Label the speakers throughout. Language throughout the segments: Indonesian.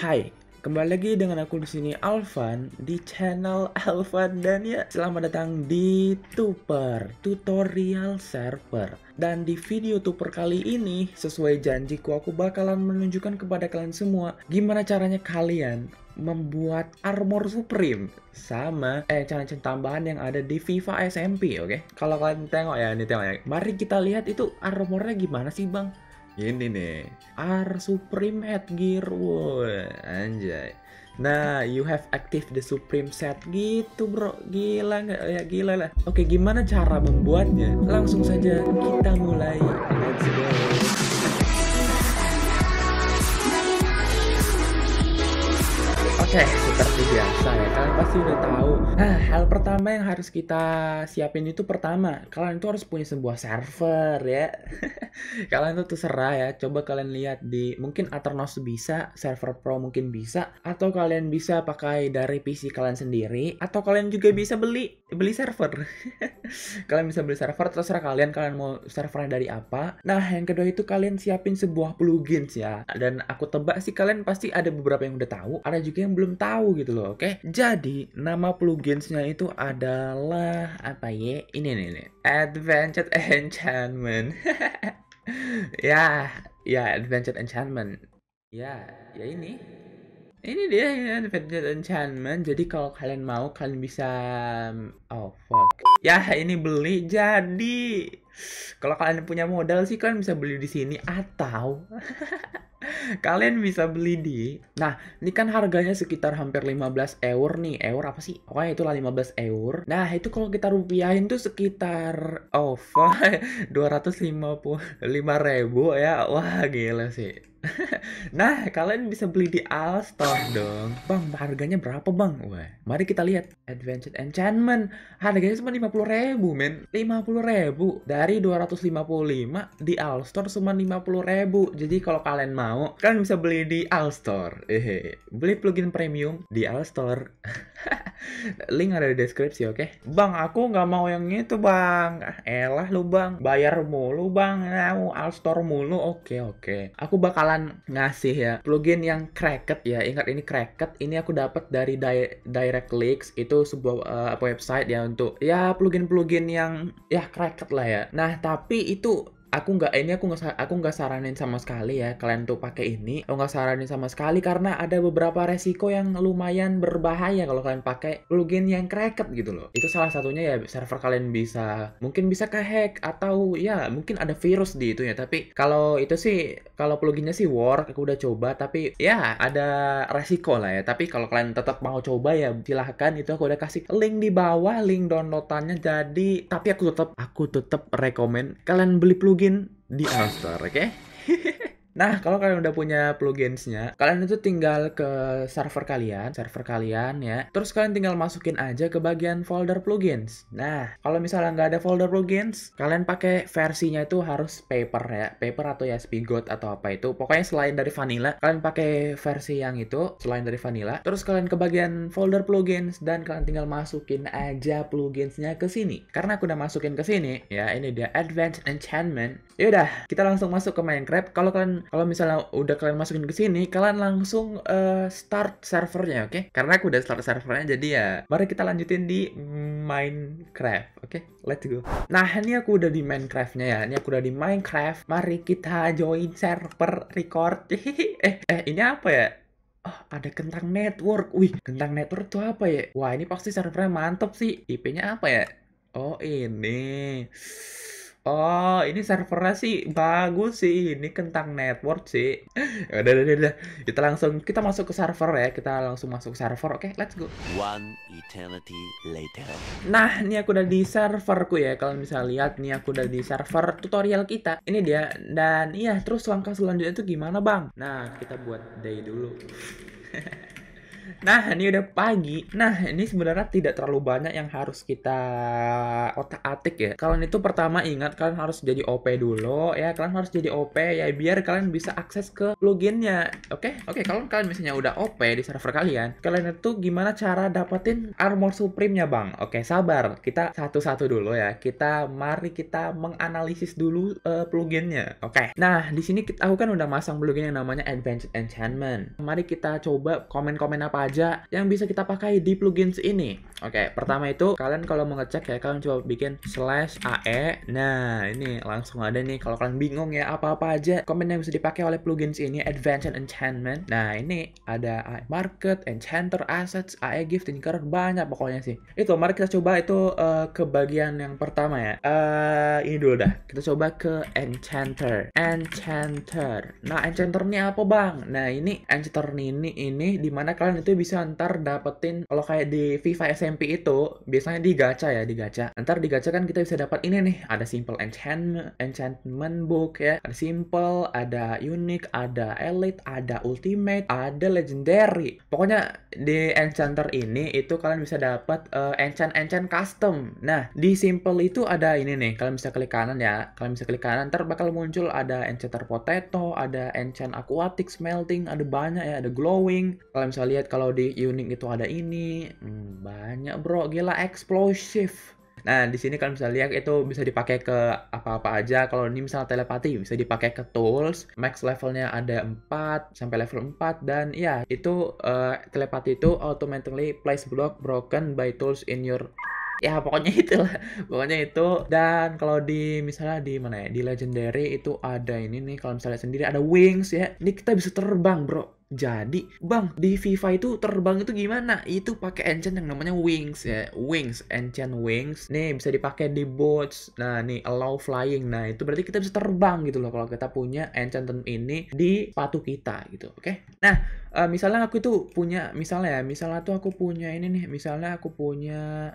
Speaker 1: Hai, kembali lagi dengan aku di sini Alvan di channel Alvan dan ya selamat datang di Tuper Tutorial Server. Dan di video Tuper kali ini sesuai janjiku aku bakalan menunjukkan kepada kalian semua gimana caranya kalian membuat armor supreme sama eh challenge tambahan yang ada di FIFA SMP oke okay? kalau kalian tengok ya ini tengok ya mari kita lihat itu armornya gimana sih bang ini nih R Supreme at Gear Wah, anjay Nah, you have active the Supreme set gitu bro Gila nggak? Ya gila lah Oke, gimana cara membuatnya? Langsung saja kita mulai Let's go okay, seperti biasa ya kalian pasti udah tahu nah hal pertama yang harus kita siapin itu pertama kalian itu harus punya sebuah server ya kalian tuh terserah ya coba kalian lihat di mungkin Aternos bisa server pro mungkin bisa atau kalian bisa pakai dari PC kalian sendiri atau kalian juga bisa beli beli server kalian bisa beli server terserah kalian kalian mau servernya dari apa nah yang kedua itu kalian siapin sebuah plugins ya dan aku tebak sih kalian pasti ada beberapa yang udah tahu ada juga yang belum tahu gitu loh, oke? Okay? Jadi nama pluginsnya itu adalah apa ya? Ini nih, nih. Adventure Enchantment. ya, ya Adventure Enchantment. Ya, ya ini. Ini dia ya, Adventure Enchantment. Jadi kalau kalian mau kalian bisa oh fuck. Ya, ini beli. Jadi kalau kalian punya modal sih kalian bisa beli di sini atau kalian bisa beli di nah ini kan harganya sekitar hampir 15 eur nih eur apa sih oh itulah 15 eur nah itu kalau kita rupiahin tuh sekitar oh 255 ribu ya wah gila sih nah, kalian bisa beli di Alstom dong. Bang, harganya berapa bang? Wah, mari kita lihat. Adventure Enchantment. Harganya cuma 50 ribu, men. 50 ribu. Dari 255 di Alstom cuma 50 ribu. Jadi kalau kalian mau, kalian bisa beli di Alstom. Ehe. Beli plugin premium di Alstom. Link ada di deskripsi, oke? Okay? Bang, aku nggak mau yang itu, bang. Ah, elah lu, bang. Bayar mulu, bang. Mau Alstom mulu. Oke, okay, oke. Okay. Aku bakal bakalan ngasih ya plugin yang Cracket ya. Ingat ini Cracket. Ini aku dapat dari di links itu sebuah uh, website ya untuk ya plugin-plugin yang ya Cracket lah ya. Nah, tapi itu aku nggak ini aku nggak aku nggak saranin sama sekali ya kalian tuh pakai ini aku oh, nggak saranin sama sekali karena ada beberapa resiko yang lumayan berbahaya kalau kalian pakai plugin yang kreket gitu loh itu salah satunya ya server kalian bisa mungkin bisa kehack atau ya mungkin ada virus di itu ya tapi kalau itu sih kalau pluginnya sih work aku udah coba tapi ya ada resiko lah ya tapi kalau kalian tetap mau coba ya silahkan itu aku udah kasih link di bawah link downloadannya jadi tapi aku tetap aku tetap rekomend kalian beli plugin mungkin di All Star, oke? Okay? Nah, kalau kalian udah punya pluginsnya, kalian itu tinggal ke server kalian, server kalian ya. Terus kalian tinggal masukin aja ke bagian folder plugins. Nah, kalau misalnya nggak ada folder plugins, kalian pakai versinya itu harus paper ya, paper atau ya spigot atau apa itu. Pokoknya selain dari vanilla, kalian pakai versi yang itu selain dari vanilla. Terus kalian ke bagian folder plugins dan kalian tinggal masukin aja pluginsnya ke sini. Karena aku udah masukin ke sini, ya ini dia Advanced Enchantment. Yaudah, kita langsung masuk ke Minecraft. Kalau kalian kalau misalnya udah kalian masukin ke sini, kalian langsung uh, start servernya, oke? Okay? Karena aku udah start servernya, jadi ya mari kita lanjutin di Minecraft, oke? Okay? Let's go. Nah, ini aku udah di Minecraftnya ya. Ini aku udah di Minecraft. Mari kita join server record. eh, eh, ini apa ya? Oh, ada kentang network. Wih, kentang network itu apa ya? Wah, ini pasti servernya mantap sih. IP-nya apa ya? Oh, ini. Oh, ini servernya sih bagus sih. Ini kentang network sih. udah, udah, udah, Kita langsung kita masuk ke server ya. Kita langsung masuk ke server. Oke, okay, let's go. One eternity later. Nah, ini aku udah di serverku ya. Kalau bisa lihat nih aku udah di server tutorial kita. Ini dia. Dan iya, terus langkah selanjutnya itu gimana, Bang? Nah, kita buat day dulu. Nah, ini udah pagi. Nah, ini sebenarnya tidak terlalu banyak yang harus kita otak-atik ya. Kalian itu pertama ingat kalian harus jadi OP dulu ya. Kalian harus jadi OP ya biar kalian bisa akses ke pluginnya. Oke? Okay? Oke, okay, kalau kalian misalnya udah OP di server kalian, kalian itu gimana cara dapetin armor supreme-nya, Bang? Oke, okay, sabar. Kita satu-satu dulu ya. Kita mari kita menganalisis dulu uh, pluginnya. Oke. Okay. Nah, di sini kita aku kan udah masang plugin yang namanya Advanced Enchantment. Mari kita coba komen-komen apa aja aja yang bisa kita pakai di plugins ini. Oke, pertama itu kalian kalau mau ngecek ya kalian coba bikin slash ae. Nah, ini langsung ada nih kalau kalian bingung ya apa-apa aja komen yang bisa dipakai oleh plugins ini Advanced Enchantment. Nah, ini ada AE Market, Enchanter, Assets, AE Gift, Karena banyak pokoknya sih. Itu mari kita coba itu uh, ke bagian yang pertama ya. Uh, ini dulu dah. Kita coba ke Enchanter. Enchanter. Nah, Enchanter ini apa, Bang? Nah, ini Enchanter ini ini dimana kalian itu bisa ntar dapetin kalau kayak di FIFA SMP itu biasanya di gacha ya di gacha. Ntar di gacha kan kita bisa dapat ini nih ada simple enchant enchantment book ya, ada simple, ada unique, ada elite, ada ultimate, ada legendary. Pokoknya di enchanter ini itu kalian bisa dapat uh, eh, enchant enchant custom. Nah di simple itu ada ini nih kalian bisa klik kanan ya, kalian bisa klik kanan ntar bakal muncul ada enchanter potato, ada enchant aquatic smelting, ada banyak ya, ada glowing. Kalian bisa lihat kalau kalau di unit itu ada ini hmm, banyak bro gila eksplosif nah di sini kalian bisa lihat itu bisa dipakai ke apa-apa aja kalau ini misalnya telepati bisa dipakai ke tools max levelnya ada 4 sampai level 4 dan ya itu uh, telepati itu automatically place block broken by tools in your ya pokoknya itulah pokoknya itu dan kalau di misalnya di mana ya di legendary itu ada ini nih kalau misalnya sendiri ada wings ya ini kita bisa terbang bro jadi, Bang, di FIFA itu terbang itu gimana? Itu pakai enchant yang namanya wings ya. Wings, enchant wings. Nih, bisa dipakai di boats. Nah, nih allow flying. Nah, itu berarti kita bisa terbang gitu loh kalau kita punya enchant ini di sepatu kita gitu, oke? Okay? Nah, uh, misalnya aku itu punya misalnya ya, misalnya tuh aku punya ini nih, misalnya aku punya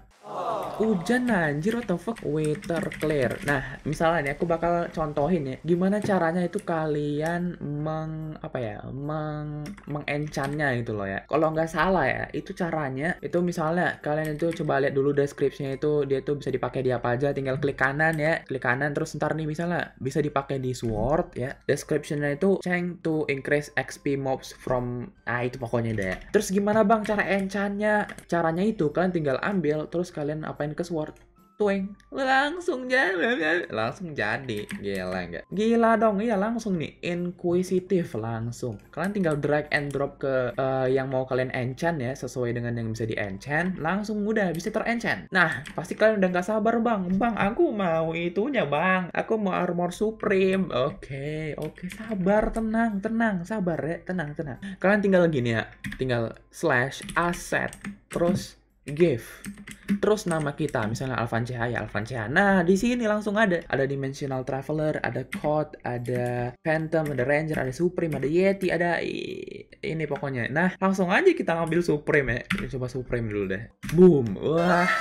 Speaker 1: Hujan anjir what the fuck weather clear Nah misalnya nih aku bakal contohin ya Gimana caranya itu kalian meng Apa ya Meng mengencannya gitu loh ya kalau nggak salah ya itu caranya itu misalnya kalian itu coba lihat dulu deskripsinya itu dia tuh bisa dipakai di apa aja tinggal klik kanan ya klik kanan terus ntar nih misalnya bisa dipakai di sword ya descriptionnya itu change to increase XP mobs from nah itu pokoknya deh terus gimana bang cara encannya? caranya itu kalian tinggal ambil terus kalian apain ke sword tueng langsung jadi langsung jadi gila nggak gila dong iya langsung nih inquisitive langsung kalian tinggal drag and drop ke uh, yang mau kalian enchant ya sesuai dengan yang bisa di enchant langsung mudah bisa terenchant nah pasti kalian udah nggak sabar bang bang aku mau itunya bang aku mau armor supreme oke okay, oke okay. sabar tenang tenang sabar ya tenang tenang kalian tinggal gini ya tinggal slash aset terus give. Terus nama kita, misalnya Alvan Cahaya, Alvan Cahaya. Nah, di sini langsung ada. Ada Dimensional Traveler, ada Cod, ada Phantom, ada Ranger, ada Supreme, ada Yeti, ada ini pokoknya. Nah, langsung aja kita ngambil Supreme ya. Kita coba Supreme dulu deh. Boom. Wah.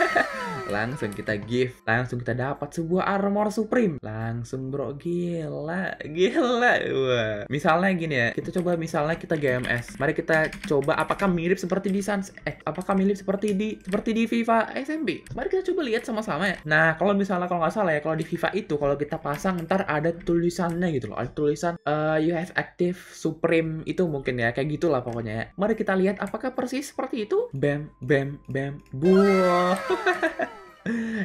Speaker 1: langsung kita give, Langsung kita dapat sebuah armor Supreme. Langsung bro, gila. Gila. Wah. Misalnya gini ya. Kita coba misalnya kita GMS. Mari kita coba apakah mirip seperti di Sans eh apakah mirip seperti di seperti di FIFA SMP. Mari kita coba lihat sama-sama ya. Nah, kalau misalnya kalau nggak salah ya, kalau di FIFA itu kalau kita pasang ntar ada tulisannya gitu loh. Ada tulisan uh, you have active supreme itu mungkin ya. Kayak gitulah pokoknya ya. Mari kita lihat apakah persis seperti itu. Bam, bam, bam. Buah.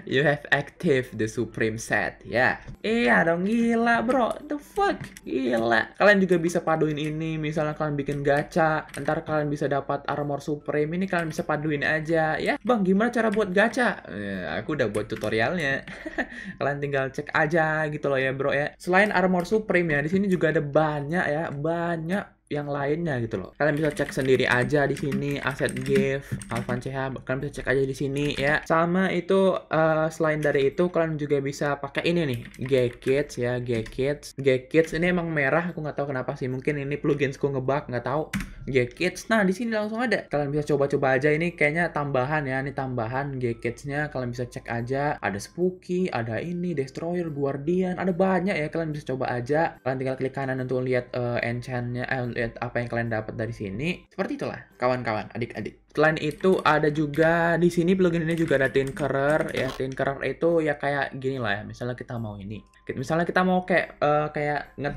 Speaker 1: You have active the supreme set ya. Yeah. Iya dong gila bro. The fuck. Gila. Kalian juga bisa paduin ini misalnya kalian bikin gacha, ntar kalian bisa dapat armor supreme ini kalian bisa paduin aja ya. Bang, gimana cara buat gacha? Ya, aku udah buat tutorialnya. kalian tinggal cek aja gitu loh ya bro ya. Selain armor supreme ya, di sini juga ada banyak ya, banyak yang lainnya gitu loh. Kalian bisa cek sendiri aja di sini aset gift, Alvan CH, kalian bisa cek aja di sini ya. Sama itu uh, selain dari itu kalian juga bisa pakai ini nih, gadgets ya, gadgets gadgets ini emang merah, aku nggak tahu kenapa sih. Mungkin ini pluginsku ngebug, nggak tahu. Gekits. Nah, di sini langsung ada. Kalian bisa coba-coba aja ini kayaknya tambahan ya. Ini tambahan Gekits-nya. kalian bisa cek aja. Ada Spooky, ada ini Destroyer, Guardian, ada banyak ya. Kalian bisa coba aja. Kalian tinggal klik kanan untuk lihat uh, eh, nya, eh, lihat apa yang kalian dapat dari sini. Seperti itulah, kawan-kawan, adik-adik. Selain itu ada juga di sini plugin ini juga ada Tinkerer ya. Tinkerer itu ya kayak gini lah ya. Misalnya kita mau ini. Misalnya kita mau kayak uh, kayak nge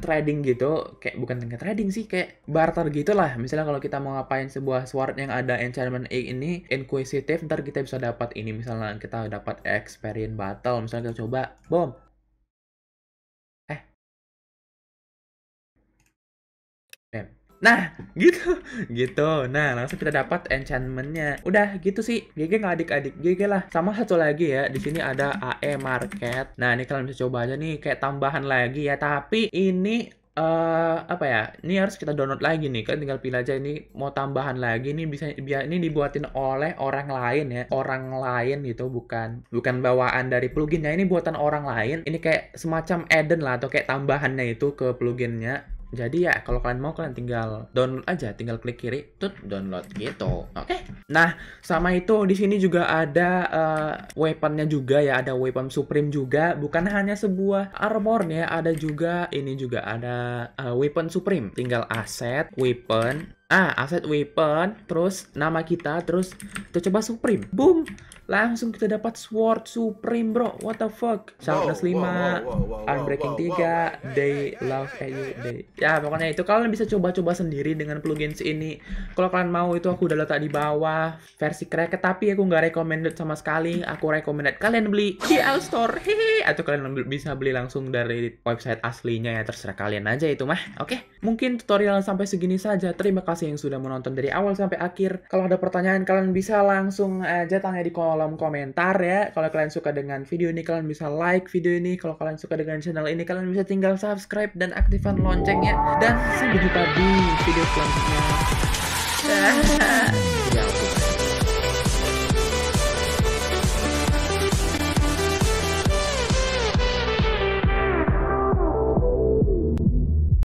Speaker 1: gitu, kayak bukan nge sih, kayak barter gitu lah. Misalnya kalau kita mau ngapain sebuah sword yang ada enchantment egg ini inquisitive, ntar kita bisa dapat ini misalnya kita dapat experience battle, misalnya kita coba bom. Eh. Damn. Nah, gitu. Gitu. Nah, langsung kita dapat enchantmentnya. Udah gitu sih. GG nggak adik-adik GG lah. Sama satu lagi ya, di sini ada AE Market. Nah, ini kalian bisa coba aja nih kayak tambahan lagi ya. Tapi ini uh, apa ya ini harus kita download lagi nih kalian tinggal pilih aja ini mau tambahan lagi nih bisa biar ini dibuatin oleh orang lain ya orang lain gitu bukan bukan bawaan dari pluginnya ini buatan orang lain ini kayak semacam add-on lah atau kayak tambahannya itu ke pluginnya jadi ya kalau kalian mau kalian tinggal download aja, tinggal klik kiri, tut download gitu. Oke. Okay. Nah, sama itu di sini juga ada uh, weaponnya juga ya, ada weapon supreme juga, bukan hanya sebuah armor armornya, ya, ada juga ini juga ada uh, weapon supreme. Tinggal aset, weapon, ah aset weapon terus nama kita terus kita coba supreme boom langsung kita dapat sword supreme bro what the fuck sharpness 5 unbreaking 3 they love hey, you they ya pokoknya itu kalian bisa coba-coba sendiri dengan plugins ini kalau kalian mau itu aku udah letak di bawah versi cracket tapi aku nggak recommended sama sekali aku recommended kalian beli di L Store hehe atau kalian bisa beli langsung dari website aslinya ya terserah kalian aja itu mah oke okay. mungkin tutorial sampai segini saja terima kasih kasih yang sudah menonton dari awal sampai akhir. Kalau ada pertanyaan, kalian bisa langsung aja eh, tanya di kolom komentar ya. Kalau kalian suka dengan video ini, kalian bisa like video ini. Kalau kalian suka dengan channel ini, kalian bisa tinggal subscribe dan aktifkan loncengnya. Dan sampai jumpa di video selanjutnya.